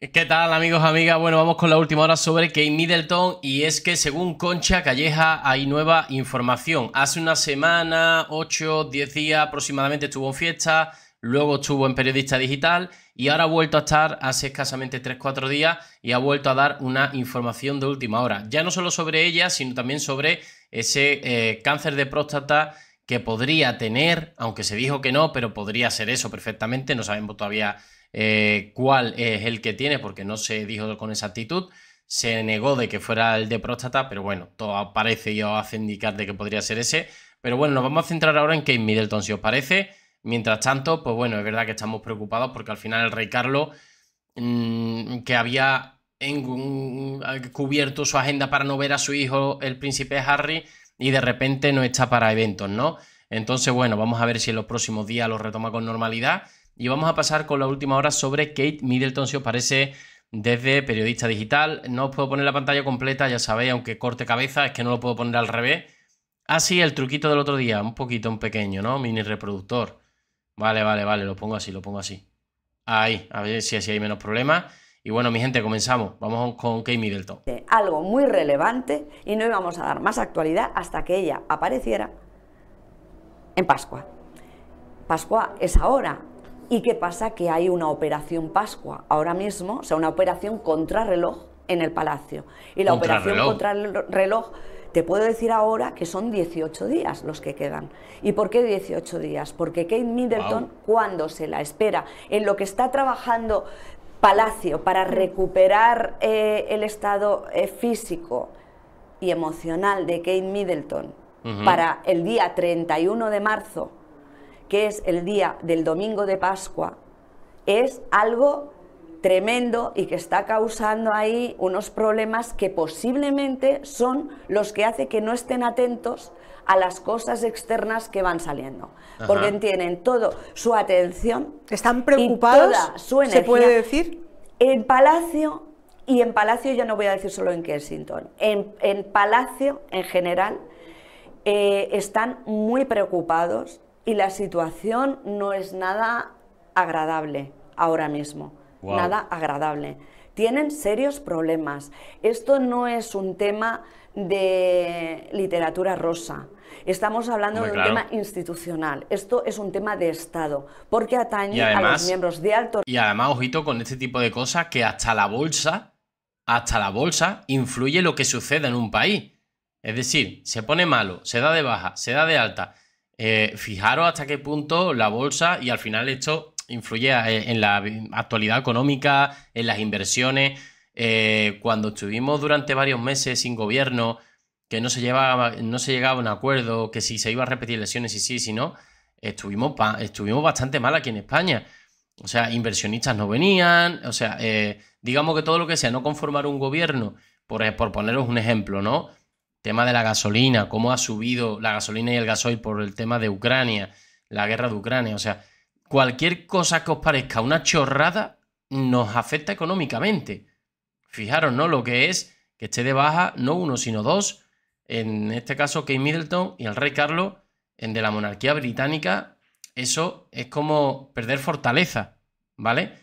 ¿Qué tal amigos, amigas? Bueno, vamos con la última hora sobre Kate Middleton y es que según Concha Calleja hay nueva información. Hace una semana, 8, diez días aproximadamente estuvo en fiesta, luego estuvo en Periodista Digital y ahora ha vuelto a estar hace escasamente 3-4 días y ha vuelto a dar una información de última hora. Ya no solo sobre ella, sino también sobre ese eh, cáncer de próstata que podría tener, aunque se dijo que no, pero podría ser eso perfectamente, no sabemos todavía eh, cuál es el que tiene, porque no se dijo con exactitud. Se negó de que fuera el de próstata, pero bueno, todo parece y os hace indicar de que podría ser ese. Pero bueno, nos vamos a centrar ahora en Kate Middleton, si os parece. Mientras tanto, pues bueno, es verdad que estamos preocupados porque al final el rey Carlos, mm, que había cubierto su agenda para no ver a su hijo, el príncipe Harry, y de repente no está para eventos, ¿no? Entonces, bueno, vamos a ver si en los próximos días lo retoma con normalidad y vamos a pasar con la última hora sobre Kate Middleton, si os parece, desde Periodista Digital. No os puedo poner la pantalla completa, ya sabéis, aunque corte cabeza, es que no lo puedo poner al revés. Ah, sí, el truquito del otro día, un poquito, un pequeño, ¿no? Mini reproductor. Vale, vale, vale, lo pongo así, lo pongo así. Ahí, a ver si así hay menos problemas. Y bueno, mi gente, comenzamos. Vamos con Kate Middleton. Algo muy relevante y no íbamos a dar más actualidad hasta que ella apareciera en Pascua. Pascua es ahora, ¿Y qué pasa? Que hay una operación Pascua ahora mismo, o sea, una operación contrarreloj en el Palacio. Y la operación contrarreloj, te puedo decir ahora que son 18 días los que quedan. ¿Y por qué 18 días? Porque Kate Middleton, cuando se la espera, en lo que está trabajando Palacio para recuperar eh, el estado eh, físico y emocional de Kate Middleton para el día 31 de marzo, que es el día del domingo de Pascua, es algo tremendo y que está causando ahí unos problemas que posiblemente son los que hace que no estén atentos a las cosas externas que van saliendo, porque tienen todo su atención, están preocupados, su ¿Se puede decir? En Palacio y en Palacio ya no voy a decir solo en Kensington, en, Palacio en general eh, están muy preocupados y la situación no es nada agradable ahora mismo. Nada agradable. Tienen serios problemas. Esto no es un tema de literatura rosa. Estamos hablando de un tema institucional. Esto es un tema de Estado, porque atañe a los miembros de alto. Y además, ojito con este tipo de cosas, que hasta la bolsa, hasta la bolsa, influye lo que sucede en un país. Es decir, se pone malo, se da de baja, se da de alta. Eh, fijaros hasta qué punto la bolsa y al final esto influye eh, en la actualidad económica, en las inversiones. Eh, cuando estuvimos durante varios meses sin gobierno, que no se, llegaba a un acuerdo, que si se iba a repetir elecciones, y sí, si no, estuvimos, estuvimos bastante mal aquí en España. O sea, inversionistas no venían, o sea, digamos que todo lo que sea no conformar un gobierno, por, por poneros un ejemplo, ¿no? tema de la gasolina, cómo ha subido la gasolina y el gasoil por el tema de Ucrania, la guerra de Ucrania. O sea, cualquier cosa que os parezca una chorrada nos afecta económicamente. Fijaros, ¿no? Lo que es que esté de baja no uno, sino dos. En este caso, Kate Middleton y el rey Carlos en de la monarquía británica. Eso es como perder fortaleza, ¿vale?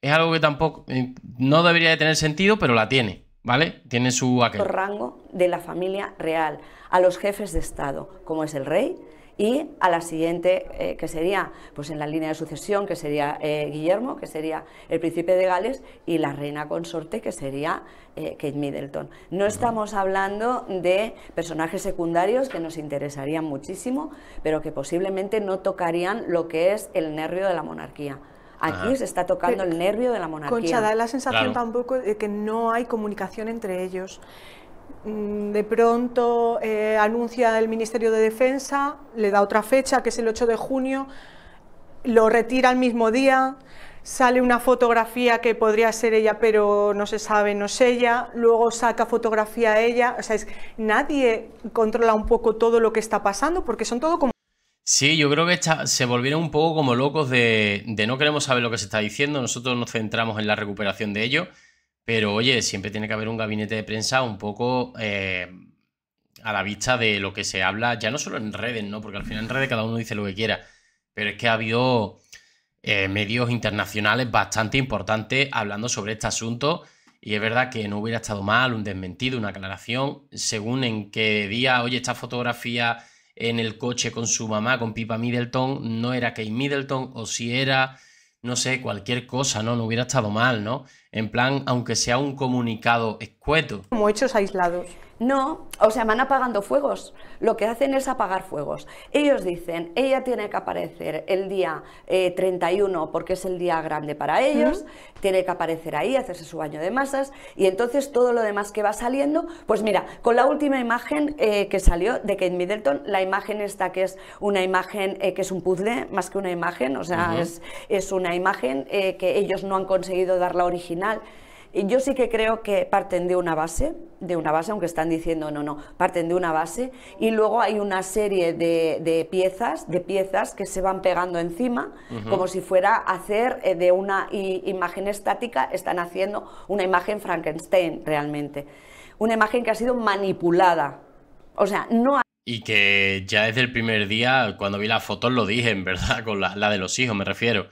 Es algo que tampoco eh, no debería de tener sentido, pero la tiene. ¿Vale? Tiene su rango de la familia real, a los jefes de Estado, como es el rey, y a la siguiente, eh, que sería, pues en la línea de sucesión, que sería eh, Guillermo, que sería el príncipe de Gales, y la reina consorte, que sería eh, Kate Middleton. No estamos hablando de personajes secundarios que nos interesarían muchísimo, pero que posiblemente no tocarían lo que es el nervio de la monarquía. Aquí se está tocando el nervio de la monarquía. Concha, da la sensación tampoco de que no hay comunicación entre ellos. Mm, de pronto eh, anuncia el Ministerio de Defensa, le da otra fecha, que es el 8 de junio, lo retira al mismo día, sale una fotografía que podría ser ella, pero no se sabe, no es ella, luego saca fotografía a ella, o sea, es, nadie controla un poco todo lo que está pasando, porque son todo como... Sí, yo creo que se volvieron un poco como locos de, de no queremos saber lo que se está diciendo, nosotros nos centramos en la recuperación de ello, pero oye, siempre tiene que haber un gabinete de prensa un poco eh, a la vista de lo que se habla, ya no solo en redes, ¿no? Porque al final en redes cada uno dice lo que quiera, pero es que ha habido eh, medios internacionales bastante importantes hablando sobre este asunto. Y es verdad que no hubiera estado mal un desmentido, una aclaración, según en qué día, oye, esta fotografía en el coche con su mamá, con Pipa Middleton, no era Kate Middleton, o si era, no sé, cualquier cosa, ¿no? No hubiera estado mal, ¿no? En plan, aunque sea un comunicado escueto. Como hechos aislados. No, o sea, van apagando fuegos. Lo que hacen es apagar fuegos. Ellos dicen, ella tiene que aparecer el día 31 eh, porque es el día grande para ellos, tiene que aparecer ahí, hacerse su baño de masas y entonces todo lo demás que va saliendo, pues mira, con la última imagen eh, que salió de Kate Middleton, la imagen esta que es una imagen eh, que es un puzzle más que una imagen, o sea, es, es, una imagen que ellos no han conseguido dar la original yo sí que creo que parten de una base, de una base, aunque están diciendo no, no, parten de una base y luego hay una serie de, de piezas, de piezas que se van pegando encima, como si fuera hacer eh, de una imagen estática, están haciendo una imagen Frankenstein realmente. Una imagen que ha sido manipulada. O sea, no y que ya desde el primer día, cuando vi las fotos, lo dije, en verdad, con la, la de los hijos, me refiero.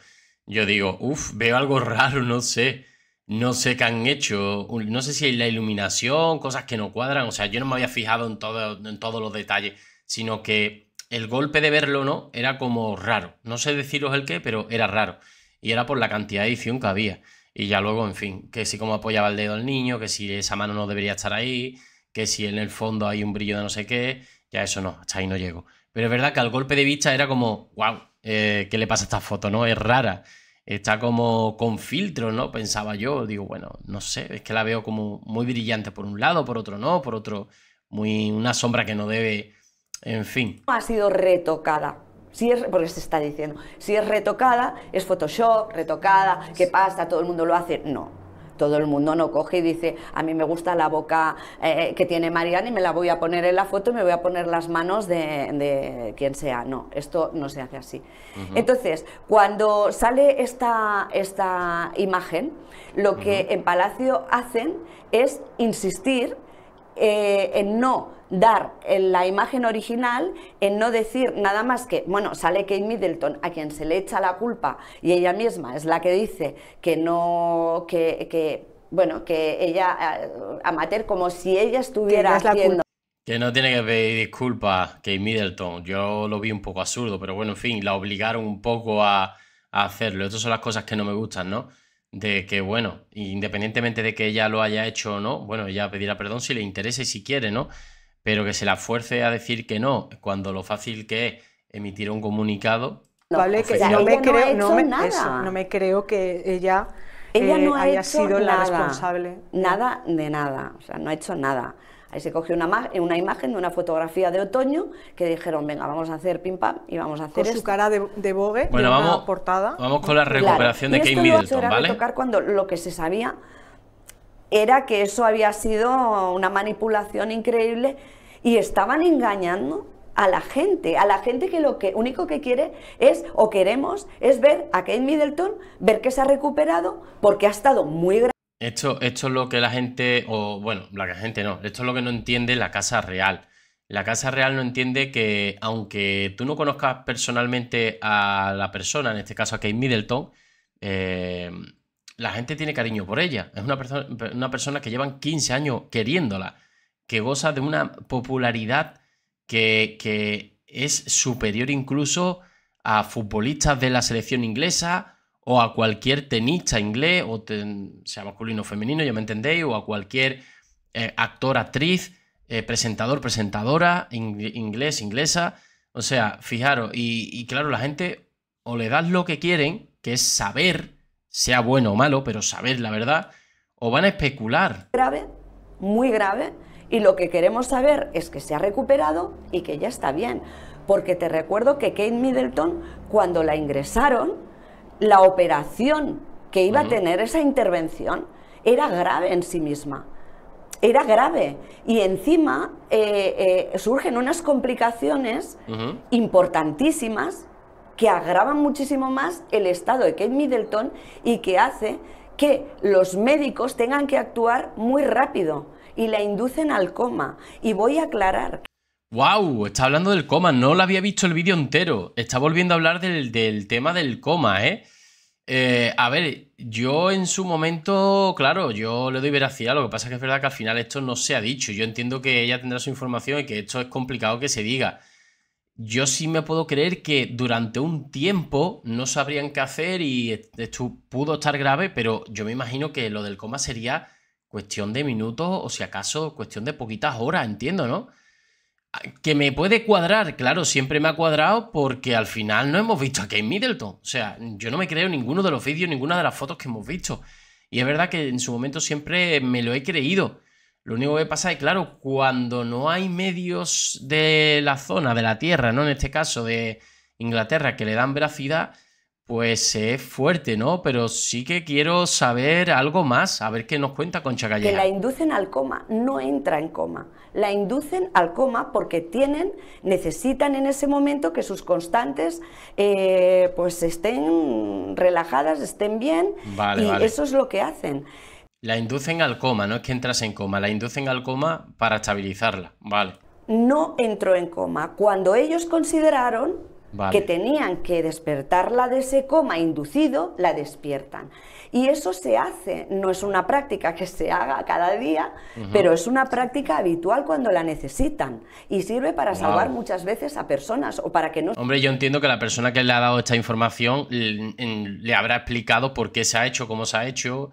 Yo digo, uff, veo algo raro, no sé no sé qué han hecho, no sé si es la iluminación, cosas que no cuadran, o sea, yo no me había fijado en, todo, en todos los detalles, sino que el golpe de verlo no era como raro, no sé deciros el qué, pero era raro, y era por la cantidad de edición que había, y ya luego, en fin, que si como apoyaba el dedo al niño, que si esa mano no debería estar ahí, que si en el fondo hay un brillo de no sé qué, ya eso no, hasta ahí no llego. Pero es verdad que al golpe de vista era como, wow, eh, ¿qué le pasa a esta foto? No, es rara está como con filtro, ¿no? Pensaba yo, digo, bueno, no sé, es que la veo como muy brillante por un lado, por otro no, por otro muy una sombra que no debe, en fin. Ha sido retocada. Si es, porque se está diciendo, si es retocada, es Photoshop, retocada, ¿qué pasa? Todo el mundo lo hace. No, todo el mundo no coge y dice, a mí me gusta la boca eh, que tiene Mariana y me la voy a poner en la foto y me voy a poner las manos de, quien sea. No, esto no se hace así. Entonces, cuando sale esta, esta imagen, lo que en Palacio hacen es insistir eh, en no dar en eh, la imagen original, en no decir nada más que, bueno, sale Kate Middleton, a quien se le echa la culpa, y ella misma es la que dice que no, que, que bueno, que ella, eh, amateur, como si ella estuviera haciendo... Que no tiene que pedir disculpas Kate Middleton. Yo lo vi un poco absurdo, pero bueno, en fin, la obligaron un poco a, a hacerlo. Estas son las cosas que no me gustan, ¿no? de que, bueno, independientemente de que ella lo haya hecho o no, bueno, ella pedirá perdón si le interesa y si quiere, ¿no? pero que se la fuerce a decir que no, cuando lo fácil que es emitir un comunicado. No, vale, que no me, creo, que ella, ella eh, no haya sido nada, la responsable. Nada de nada, o sea, no ha hecho nada. Ahí se cogió una, una imagen de una fotografía de otoño que dijeron, venga, vamos a hacer pim pam y vamos a hacer Con su cara de, de bogue, bueno, de vamos, portada. Vamos con la recuperación de Kate Middleton, ¿vale? tocar cuando lo que se sabía era que eso había sido una manipulación increíble y estaban engañando a la gente, a la gente que lo que único que quiere es o queremos es ver a Kate Middleton, ver que se ha recuperado porque ha estado muy grave. Esto, esto es lo que la gente, o bueno, la gente no, esto es lo que no entiende la Casa Real. La Casa Real no entiende que aunque tú no conozcas personalmente a la persona, en este caso a Kate Middleton, eh, la gente tiene cariño por ella. Es una, una persona que llevan 15 años queriéndola, que goza de una popularidad que, es superior incluso a futbolistas de la selección inglesa o a cualquier tenista inglés, o sea masculino o femenino, ya me entendéis, o a cualquier eh, actor, actriz, eh, presentador, presentadora, inglés, inglesa. O sea, fijaros, y, y claro, la gente o le das lo que quieren, que es saber, sea bueno o malo, pero sabed la verdad, o van a especular. Grave, muy grave, y lo que queremos saber es que se ha recuperado y que ya está bien. Porque te recuerdo que Kate Middleton, cuando la ingresaron, la operación que iba a tener esa intervención era grave en sí misma. Era grave. Y encima eh, eh, surgen unas complicaciones importantísimas que agravan muchísimo más el estado de Kate Middleton y que hace que los médicos tengan que actuar muy rápido y la inducen al coma. Y voy a aclarar. ¡Wow! Está hablando del coma, no lo había visto el vídeo entero. Está volviendo a hablar del, tema del coma, ¿eh? ¿eh? A ver, yo en su momento, claro, yo le doy veracidad, lo que pasa es que es verdad que al final esto no se ha dicho. Yo entiendo que ella tendrá su información y que esto es complicado que se diga yo sí me puedo creer que durante un tiempo no sabrían qué hacer y esto pudo estar grave, pero yo me imagino que lo del coma sería cuestión de minutos o si acaso cuestión de poquitas horas, entiendo, ¿no? Ah, que me puede cuadrar, claro, siempre me ha cuadrado porque al final no hemos visto a Kate Middleton. O sea, yo no me creo ninguno de los vídeos, ninguna de las fotos que hemos visto. Y es verdad que en su momento siempre me lo he creído. Lo único que pasa es, claro, cuando no hay medios de la zona, de la tierra, ¿no? En este caso de Inglaterra, que le dan veracidad, pues es fuerte, ¿no? Pero sí que quiero saber algo más, a ver qué nos cuenta Concha Calleja. Que la inducen al coma, no entra en coma. La inducen al coma porque tienen, necesitan en ese momento que sus constantes eh, pues estén relajadas, estén bien. y eso es lo que hacen. La inducen al coma, no es que entras en coma, la inducen al coma para estabilizarla, vale. No entró en coma. Cuando ellos consideraron que tenían que despertarla de ese coma inducido, la despiertan. Y eso se hace, no es una práctica que se haga cada día, pero es una práctica habitual cuando la necesitan y sirve para salvar muchas veces a personas o para que no... Hombre, yo entiendo que la persona que le ha dado esta información le, le habrá explicado por qué se ha hecho, cómo se ha hecho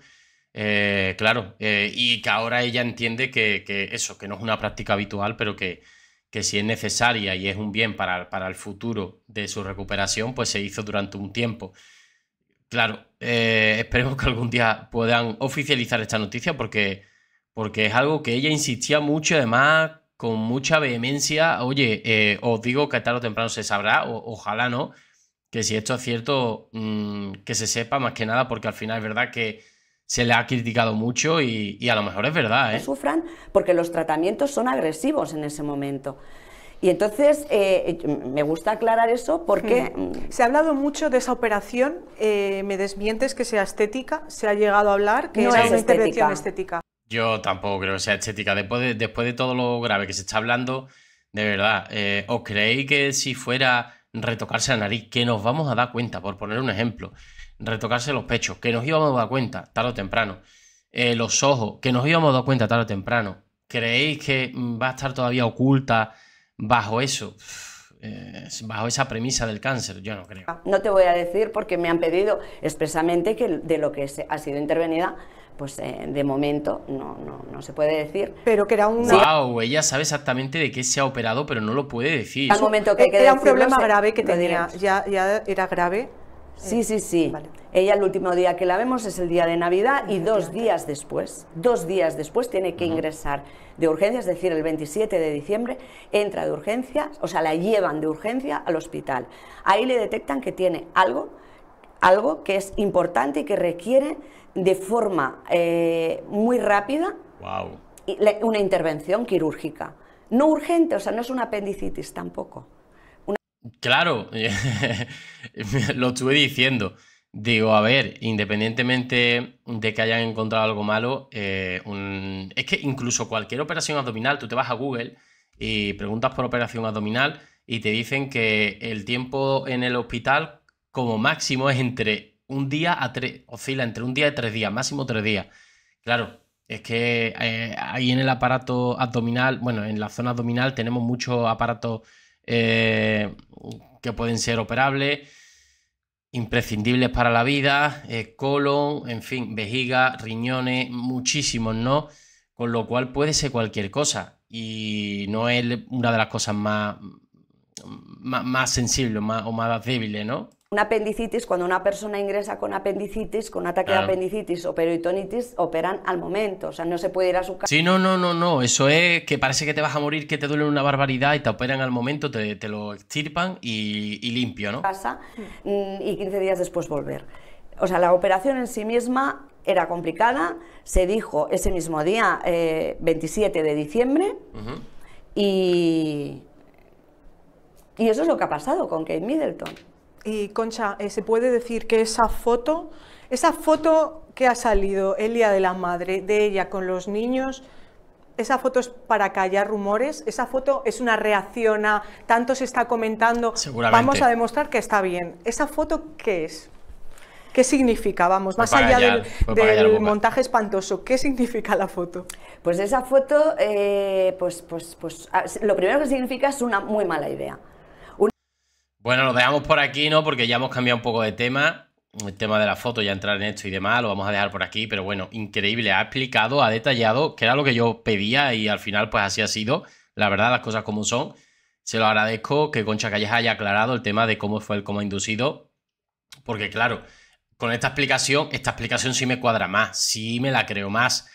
eh, claro, eh, y que ahora ella entiende que, eso, que no es una práctica habitual, pero que, que si es necesaria y es un bien para, para, el futuro de su recuperación, pues se hizo durante un tiempo. Claro, eh, esperemos que algún día puedan oficializar esta noticia porque, porque es algo que ella insistía mucho, además con mucha vehemencia, oye, os digo que tarde o temprano se sabrá, ojalá no, que si esto es cierto, mm, que se sepa más que nada, porque al final es verdad que se le ha criticado mucho y, a lo mejor es verdad. ¿eh? sufran porque los tratamientos son agresivos en ese momento. Y entonces eh, eh, me gusta aclarar eso porque... Hmm. Se ha hablado mucho de esa operación, eh, me desmientes que sea estética, se ha llegado a hablar que no es una intervención estética. Yo tampoco creo que sea estética, después de, después de todo lo grave que se está hablando, de verdad, ¿os creéis que si fuera retocarse la nariz, que nos vamos a dar cuenta, por poner un ejemplo? retocarse los pechos, que nos íbamos a dar cuenta tarde o temprano. Eh, los ojos, que nos íbamos a dar cuenta tarde o temprano. ¿Creéis que mm, va a estar todavía oculta bajo eso? Eh, bajo esa premisa del cáncer, yo no creo. No te voy a decir porque me han pedido expresamente que de lo que ha sido intervenida, pues eh, de momento no, no, se puede decir. Pero que era un... Wow, ella sabe exactamente de qué se ha operado, pero no lo puede decir. Al momento que, Era un problema grave que tenía, ya, ya era grave eh, sí, sí, sí. Ella el último día que la vemos es el día de Navidad y dos días después, dos días después tiene que ingresar de urgencia, es decir, el 27 de diciembre entra de urgencia, o sea, la llevan de urgencia al hospital. Ahí le detectan que tiene algo, algo que es importante y que requiere de forma eh, muy rápida una intervención quirúrgica. No urgente, o sea, no es una apendicitis tampoco. Claro, lo estuve diciendo. Digo, a ver, independientemente de que hayan encontrado algo malo, eh, es que incluso cualquier operación abdominal, tú te vas a Google y preguntas por operación abdominal y te dicen que el tiempo en el hospital como máximo es entre un día a tres, oscila entre un día y tres días, máximo tres días. Claro, es que eh, ahí en el aparato abdominal, bueno, en la zona abdominal tenemos muchos aparatos eh, que pueden ser operables, imprescindibles para la vida, eh, colon, en fin, vejiga, riñones, muchísimos, ¿no? Con lo cual puede ser cualquier cosa y no es una de las cosas más, más, sensibles o más débiles, ¿no? Una apendicitis, cuando una persona ingresa con apendicitis, con ataque de apendicitis o peritonitis, operan al momento. O sea, no se puede ir a su casa. Sí, no, no, no, no. Eso es que parece que te vas a morir, que te duele una barbaridad y te operan al momento, te, lo extirpan y, limpio, ¿no? Mm, y 15 días después volver. O sea, la operación en sí misma era complicada. Se dijo ese mismo día, 27 eh, de diciembre, y, y eso es lo que ha pasado con Kate Middleton. Y Concha, eh, ¿se puede decir que esa foto, esa foto que ha salido Elia de la madre, de ella con los niños, esa foto es para callar rumores, esa foto es una reacción a tanto se está comentando, vamos a demostrar que está bien. ¿Esa foto qué es? ¿Qué significa? Vamos, pues más allá del, pues montaje espantoso, ¿qué significa la foto? Pues esa foto, eh, pues, pues, pues, ah, lo primero que significa es una muy mala idea. Bueno, lo dejamos por aquí, ¿no? Porque ya hemos cambiado un poco de tema. El tema de la foto, ya entrar en esto y demás, lo vamos a dejar por aquí. Pero bueno, increíble. Ha explicado, ha detallado, que era lo que yo pedía y al final, pues así ha sido. La verdad, las cosas como son. Se lo agradezco que Concha Calleja haya aclarado el tema de cómo fue el coma inducido. Porque claro, con esta explicación, esta explicación sí me cuadra más, sí me la creo más.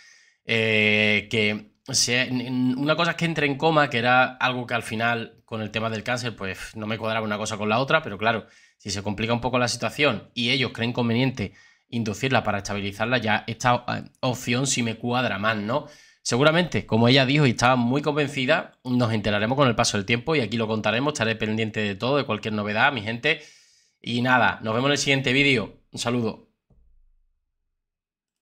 Eh, que eh, una cosa es que entre en coma, que era algo que al final con el tema del cáncer, pues no me cuadraba una cosa con la otra, pero claro, si se complica un poco la situación y ellos creen conveniente inducirla para estabilizarla, ya esta eh, opción sí me cuadra más, ¿no? Seguramente, como ella dijo y estaba muy convencida, nos enteraremos con el paso del tiempo y aquí lo contaremos, estaré pendiente de todo, de cualquier novedad, mi gente. Y nada, nos vemos en el siguiente vídeo. Un saludo.